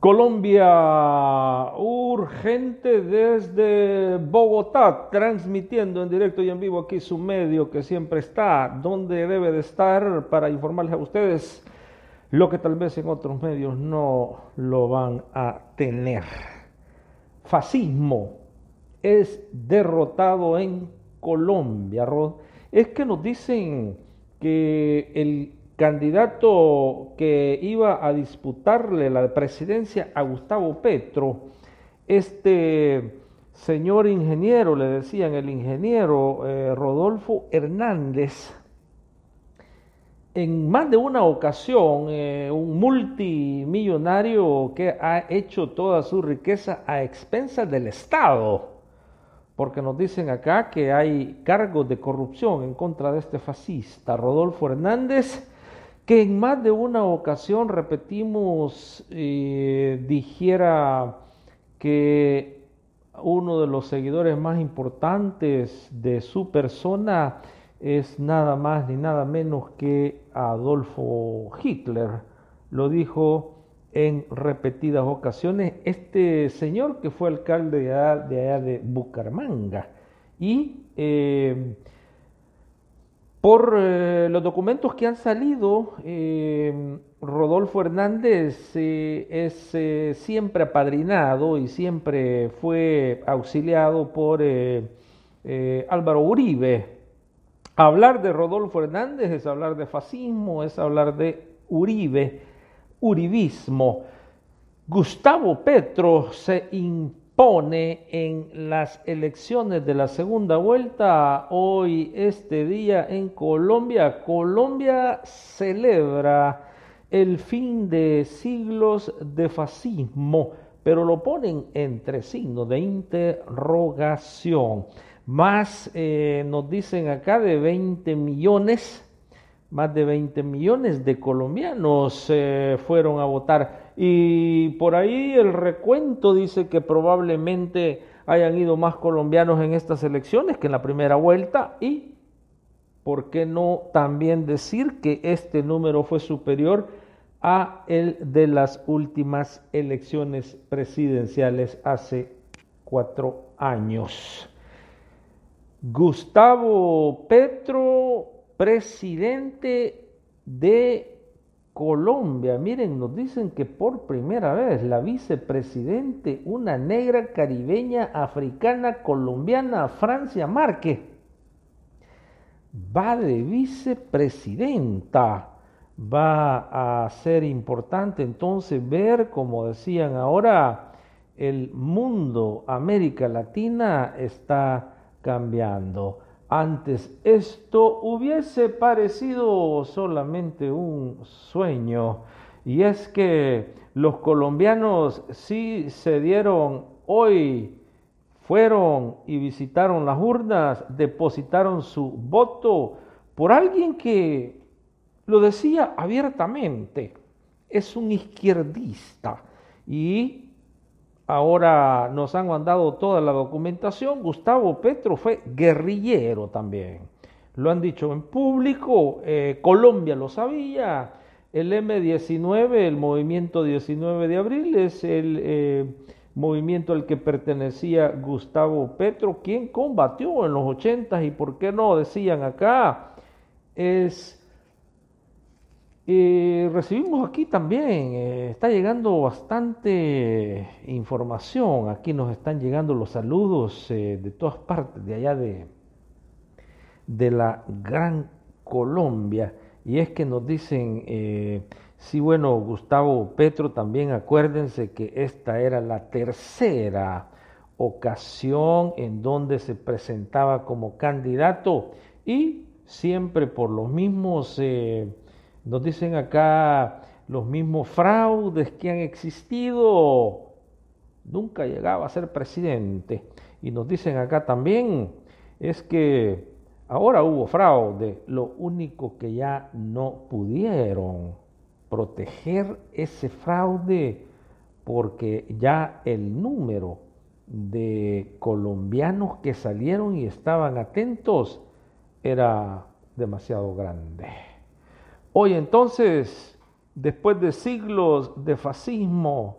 Colombia urgente desde Bogotá, transmitiendo en directo y en vivo aquí su medio que siempre está donde debe de estar para informarles a ustedes lo que tal vez en otros medios no lo van a tener. Fascismo es derrotado en Colombia. Es que nos dicen que el candidato que iba a disputarle la presidencia a Gustavo Petro, este señor ingeniero, le decían el ingeniero eh, Rodolfo Hernández, en más de una ocasión, eh, un multimillonario que ha hecho toda su riqueza a expensas del Estado, porque nos dicen acá que hay cargos de corrupción en contra de este fascista, Rodolfo Hernández, que en más de una ocasión, repetimos, eh, dijera que uno de los seguidores más importantes de su persona es nada más ni nada menos que Adolfo Hitler. Lo dijo en repetidas ocasiones este señor que fue alcalde de allá de, Bucaramanga. Y eh, por eh, los documentos que han salido, eh, Rodolfo Hernández eh, es siempre apadrinado y siempre fue auxiliado por Álvaro Uribe. Hablar de Rodolfo Hernández es hablar de fascismo, es hablar de Uribe, uribismo. Gustavo Petro se pone en las elecciones de la segunda vuelta hoy, este día en Colombia. Colombia celebra el fin de siglos de fascismo, pero lo ponen entre signos de interrogación. Más eh, nos dicen acá de 20 millones más de 20 millones de colombianos se eh, fueron a votar. Y por ahí el recuento dice que probablemente hayan ido más colombianos en estas elecciones que en la primera vuelta y, ¿por qué no también decir que este número fue superior a el de las últimas elecciones presidenciales hace cuatro años? Gustavo Petro presidente de Colombia. Miren, nos dicen que por primera vez la vicepresidente, una negra caribeña, africana, colombiana, Francia Márquez, va de vicepresidenta. Va a ser importante entonces ver, como decían ahora, el mundo, América Latina está cambiando. Antes esto hubiese parecido solamente un sueño, y es que los colombianos sí se dieron hoy, fueron y visitaron las urnas, depositaron su voto por alguien que lo decía abiertamente, es un izquierdista y Ahora nos han mandado toda la documentación. Gustavo Petro fue guerrillero también. Lo han dicho en público, eh, Colombia lo sabía. El M19, el movimiento 19 de abril, es el eh, movimiento al que pertenecía Gustavo Petro, quien combatió en los 80 y por qué no, decían acá, es recibimos aquí también, eh, está llegando bastante información, aquí nos están llegando los saludos eh, de todas partes, de allá de, de la Gran Colombia, y es que nos dicen, eh, sí bueno, Gustavo Petro, también acuérdense que esta era la tercera ocasión en donde se presentaba como candidato y siempre por los mismos... Nos dicen acá los mismos fraudes que han existido. Nunca llegaba a ser presidente. Y nos dicen acá también, es que ahora hubo fraude. Lo único que ya no pudieron proteger ese fraude porque ya el número de colombianos que salieron y estaban atentos era demasiado grande. Hoy entonces, después de siglos de fascismo,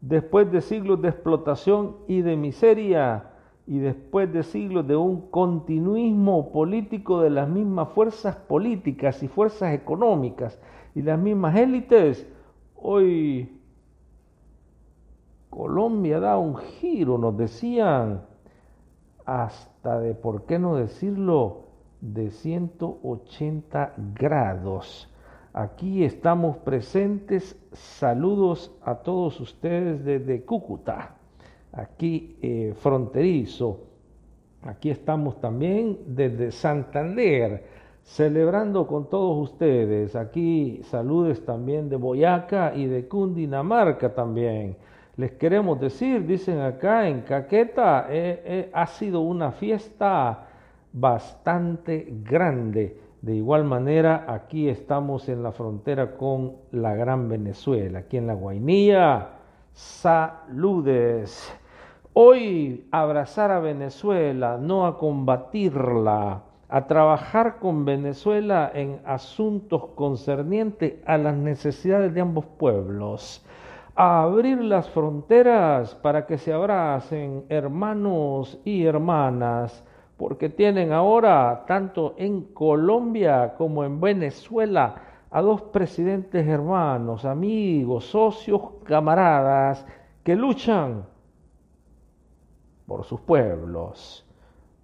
después de siglos de explotación y de miseria, y después de siglos de un continuismo político de las mismas fuerzas políticas y fuerzas económicas y las mismas élites, hoy Colombia da un giro, nos decían, hasta de, ¿por qué no decirlo?, de 180 grados. Aquí estamos presentes. Saludos a todos ustedes desde Cúcuta, aquí eh, fronterizo. Aquí estamos también desde Santander, celebrando con todos ustedes. Aquí saludes también de Boyaca y de Cundinamarca también. Les queremos decir, dicen acá en Caqueta, eh, eh, ha sido una fiesta bastante grande. De igual manera, aquí estamos en la frontera con la Gran Venezuela, aquí en la guainía Saludes. Hoy abrazar a Venezuela, no a combatirla, a trabajar con Venezuela en asuntos concernientes a las necesidades de ambos pueblos, a abrir las fronteras para que se abracen hermanos y hermanas, porque tienen ahora, tanto en Colombia como en Venezuela, a dos presidentes hermanos, amigos, socios, camaradas, que luchan por sus pueblos.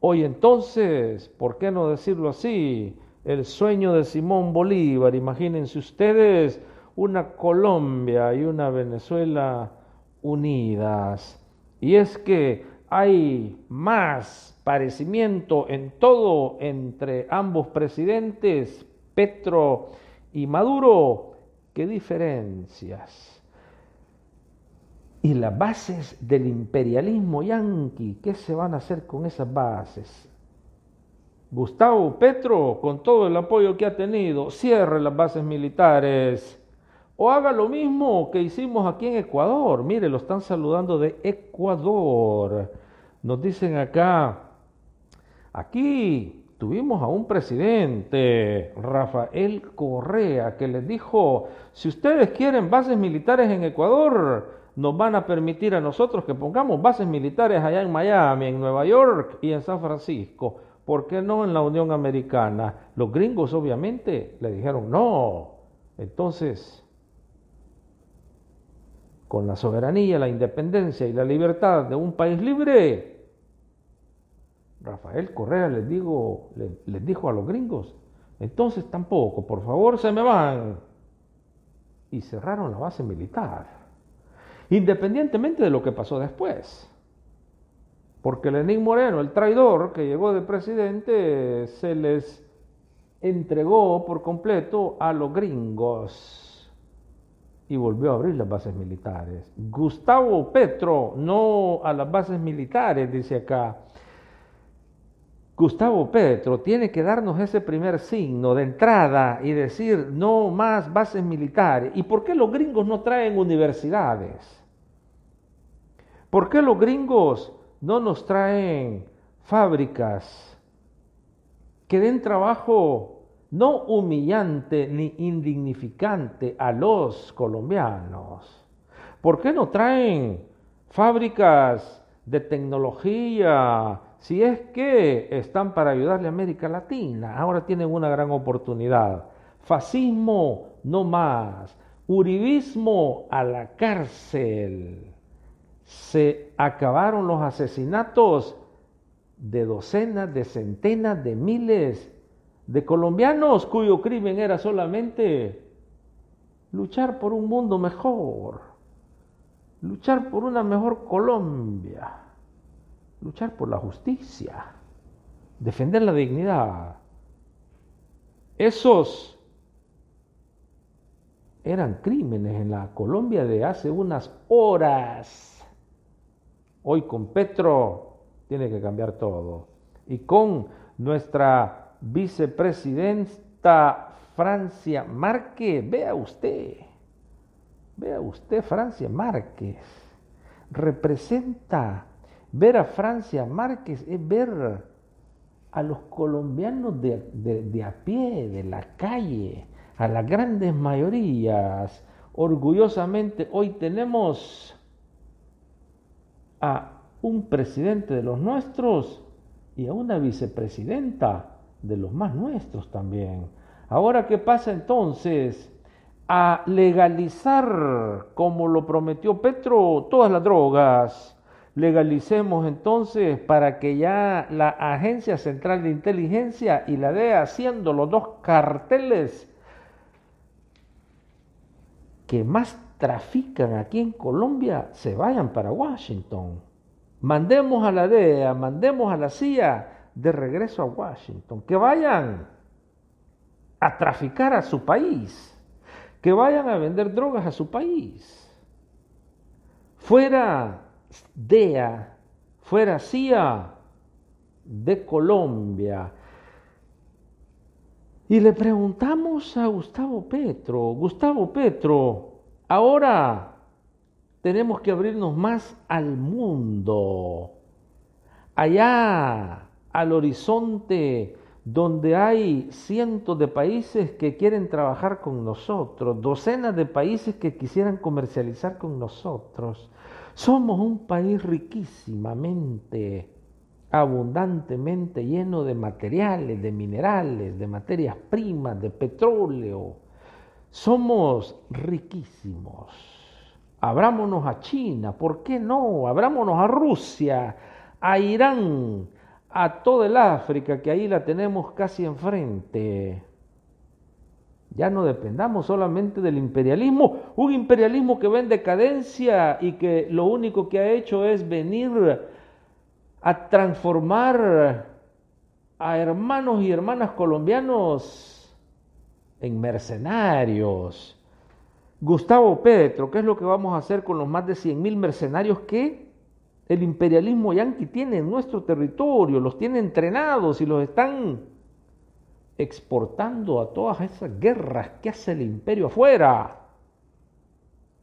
Hoy entonces, ¿por qué no decirlo así? El sueño de Simón Bolívar, imagínense ustedes una Colombia y una Venezuela unidas. Y es que hay más parecimiento en todo entre ambos presidentes, Petro y Maduro, que diferencias. Y las bases del imperialismo yanqui, ¿qué se van a hacer con esas bases? Gustavo Petro, con todo el apoyo que ha tenido, cierre las bases militares o haga lo mismo que hicimos aquí en Ecuador. Mire, lo están saludando de Ecuador. Nos dicen acá, aquí tuvimos a un presidente, Rafael Correa, que les dijo, si ustedes quieren bases militares en Ecuador, nos van a permitir a nosotros que pongamos bases militares allá en Miami, en Nueva York y en San Francisco. ¿Por qué no en la Unión Americana? Los gringos obviamente le dijeron no. Entonces, con la soberanía, la independencia y la libertad de un país libre, Rafael Correa les, les, dijo a los gringos, entonces tampoco, por favor, se me van. Y cerraron la base militar, independientemente de lo que pasó después. Porque Lenín Moreno, el traidor que llegó de presidente, se les entregó por completo a los gringos y volvió a abrir las bases militares. Gustavo Petro, no a las bases militares, dice acá. Gustavo Petro tiene que darnos ese primer signo de entrada y decir no más bases militares. ¿Y por qué los gringos no traen universidades? ¿Por qué los gringos no nos traen fábricas que den trabajo no humillante ni indignificante a los colombianos. ¿Por qué no traen fábricas de tecnología si es que están para ayudarle a América Latina? Ahora tienen una gran oportunidad. Fascismo no más. Uribismo a la cárcel. Se acabaron los asesinatos de docenas, de centenas, de miles de colombianos cuyo crimen era solamente luchar por un mundo mejor, luchar por una mejor Colombia, luchar por la justicia, defender la dignidad. Esos eran crímenes en la Colombia de hace unas horas. Hoy con Petro tiene que cambiar todo. Y con nuestra vicepresidenta Francia Márquez. Vea usted, vea usted Francia Márquez. Representa, ver a Francia Márquez es ver a los colombianos de, a pie, de la calle, a las grandes mayorías. Orgullosamente hoy tenemos a un presidente de los nuestros y a una vicepresidenta de los más nuestros también. Ahora, ¿qué pasa entonces? A legalizar, como lo prometió Petro, todas las drogas. Legalicemos entonces para que ya la Agencia Central de Inteligencia y la DEA haciendo los dos carteles que más trafican aquí en Colombia se vayan para Washington. Mandemos a la DEA, mandemos a la CIA de regreso a Washington, que vayan a traficar a su país, que vayan a vender drogas a su país. Fuera DEA, fuera CIA de Colombia. Y le preguntamos a Gustavo Petro, Gustavo Petro, ahora tenemos que abrirnos más al mundo. Allá al horizonte donde hay cientos de países que quieren trabajar con nosotros, docenas de países que quisieran comercializar con nosotros. Somos un país riquísimamente, abundantemente lleno de materiales, de minerales, de materias primas, de petróleo. Somos riquísimos. Abrámonos a China, ¿por qué no? Abrámonos a Rusia, a Irán, a toda el África, que ahí la tenemos casi enfrente. Ya no dependamos solamente del imperialismo, un imperialismo que va en decadencia y que lo único que ha hecho es venir a transformar a hermanos y hermanas colombianos en mercenarios. Gustavo Petro, ¿qué es lo que vamos a hacer con los más de 100.000 mil mercenarios que el imperialismo yanqui tiene en nuestro territorio, los tiene entrenados y los están exportando a todas esas guerras que hace el imperio afuera.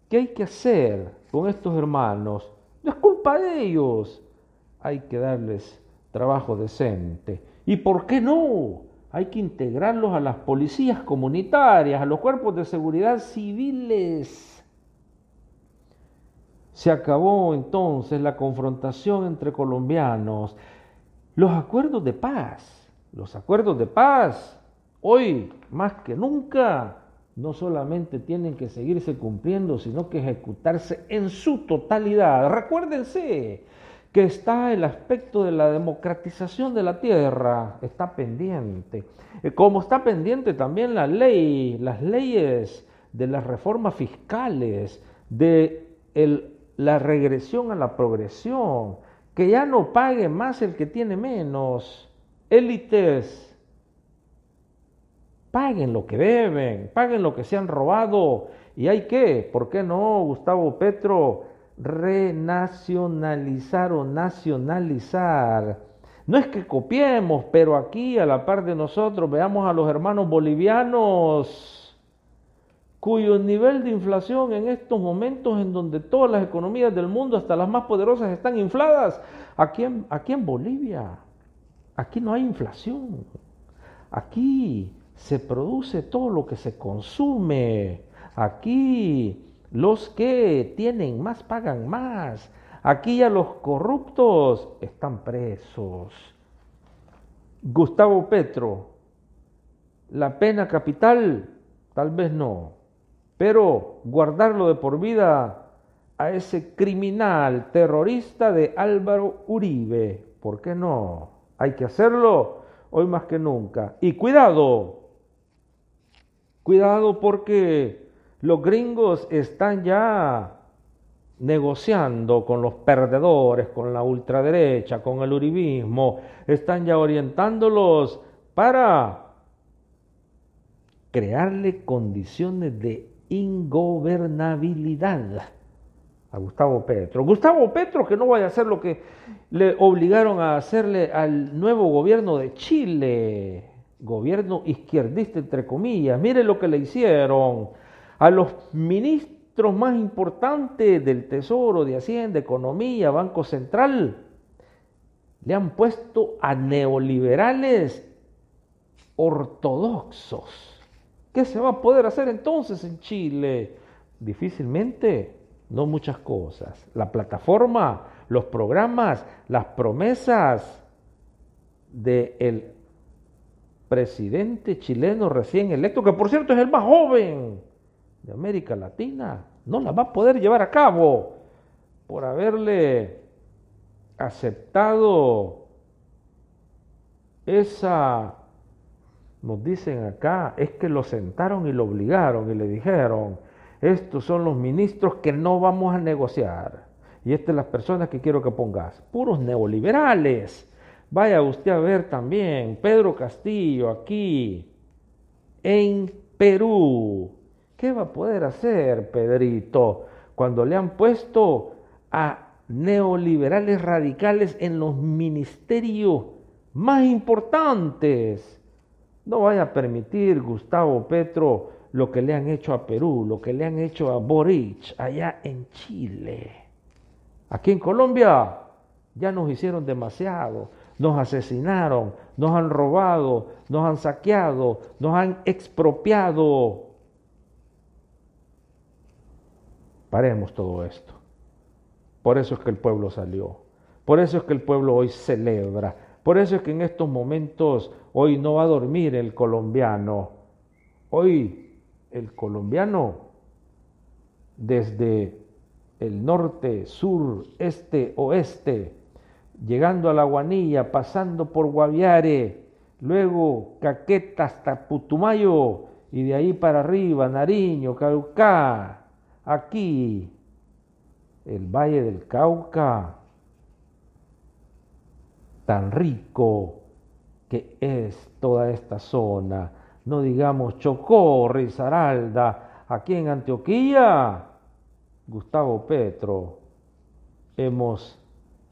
¿Qué hay que hacer con estos hermanos? No es culpa de ellos. Hay que darles trabajo decente. ¿Y por qué no? Hay que integrarlos a las policías comunitarias, a los cuerpos de seguridad civiles se acabó entonces la confrontación entre colombianos. Los acuerdos de paz, los acuerdos de paz, hoy más que nunca, no solamente tienen que seguirse cumpliendo, sino que ejecutarse en su totalidad. Recuérdense que está el aspecto de la democratización de la tierra, está pendiente. Eh, como está pendiente también la ley, las leyes de las reformas fiscales, de el la regresión a la progresión, que ya no pague más el que tiene menos. Élites, paguen lo que deben, paguen lo que se han robado. ¿Y hay que, ¿Por qué no, Gustavo Petro? Renacionalizar o nacionalizar. No es que copiemos, pero aquí a la par de nosotros veamos a los hermanos bolivianos cuyo nivel de inflación en estos momentos en donde todas las economías del mundo, hasta las más poderosas, están infladas, aquí en, Bolivia, aquí no hay inflación, aquí se produce todo lo que se consume, aquí los que tienen más pagan más, aquí ya los corruptos están presos. Gustavo Petro, la pena capital, tal vez no, pero guardarlo de por vida a ese criminal terrorista de Álvaro Uribe, ¿por qué no? Hay que hacerlo hoy más que nunca. Y cuidado, cuidado porque los gringos están ya negociando con los perdedores, con la ultraderecha, con el uribismo, están ya orientándolos para crearle condiciones de ingobernabilidad a Gustavo Petro. Gustavo Petro que no vaya a hacer lo que le obligaron a hacerle al nuevo gobierno de Chile, gobierno izquierdista entre comillas. Mire lo que le hicieron a los ministros más importantes del Tesoro, de Hacienda, Economía, Banco Central. Le han puesto a neoliberales ortodoxos. ¿Qué se va a poder hacer entonces en Chile? Difícilmente, no muchas cosas. La plataforma, los programas, las promesas del presidente chileno recién electo, que por cierto es el más joven de América Latina, no la va a poder llevar a cabo por haberle aceptado esa nos dicen acá es que lo sentaron y lo obligaron y le dijeron, estos son los ministros que no vamos a negociar. Y estas son las personas que quiero que pongas. Puros neoliberales. Vaya usted a ver también Pedro Castillo aquí en Perú. ¿Qué va a poder hacer Pedrito cuando le han puesto a neoliberales radicales en los ministerios más importantes? No vaya a permitir, Gustavo Petro, lo que le han hecho a Perú, lo que le han hecho a Boric allá en Chile. Aquí en Colombia ya nos hicieron demasiado, nos asesinaron, nos han robado, nos han saqueado, nos han expropiado. Paremos todo esto. Por eso es que el pueblo salió. Por eso es que el pueblo hoy celebra por eso es que en estos momentos hoy no va a dormir el colombiano. Hoy el colombiano desde el norte, sur, este, oeste, llegando a La Guanilla, pasando por Guaviare, luego Caqueta hasta Putumayo y de ahí para arriba, Nariño, Cauca, aquí, el Valle del Cauca, tan rico que es toda esta zona. No digamos Chocó, Rizaralda, aquí en Antioquía, Gustavo Petro, hemos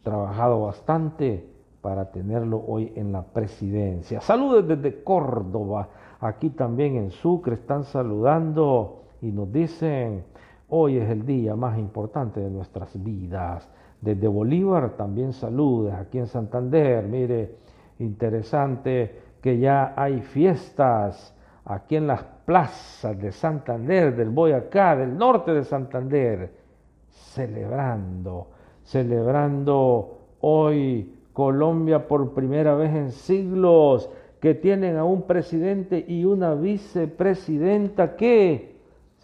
trabajado bastante para tenerlo hoy en la presidencia. Saludos desde Córdoba, aquí también en Sucre están saludando y nos dicen, hoy es el día más importante de nuestras vidas. Desde Bolívar también saluda, aquí en Santander, mire, interesante que ya hay fiestas aquí en las plazas de Santander, del Boyacá, del norte de Santander, celebrando, celebrando hoy Colombia por primera vez en siglos, que tienen a un presidente y una vicepresidenta que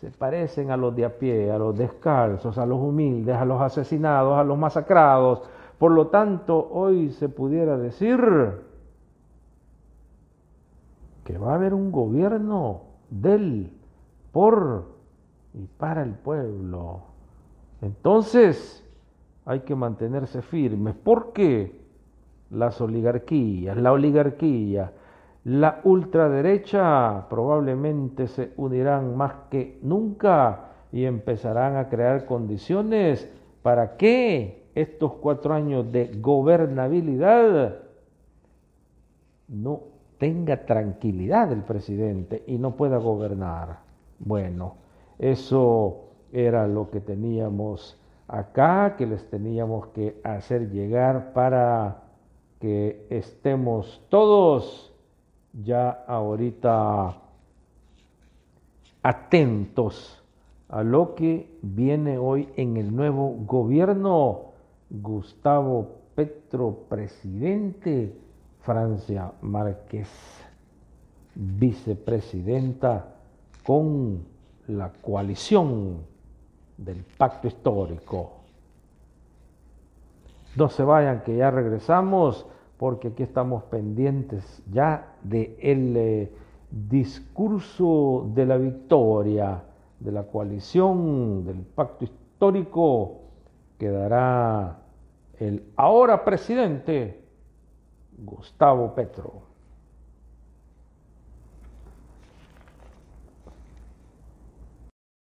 se parecen a los de a pie, a los descalzos, a los humildes, a los asesinados, a los masacrados. Por lo tanto, hoy se pudiera decir que va a haber un gobierno del, por y para el pueblo. Entonces, hay que mantenerse firmes porque las oligarquías, la oligarquía, la ultraderecha probablemente se unirán más que nunca y empezarán a crear condiciones para que estos cuatro años de gobernabilidad no tenga tranquilidad el presidente y no pueda gobernar. Bueno, eso era lo que teníamos acá, que les teníamos que hacer llegar para que estemos todos ya ahorita atentos a lo que viene hoy en el nuevo gobierno. Gustavo Petro, presidente. Francia Márquez, vicepresidenta con la coalición del pacto histórico. No se vayan, que ya regresamos porque aquí estamos pendientes ya del eh, discurso de la victoria, de la coalición, del pacto histórico que dará el ahora presidente Gustavo Petro.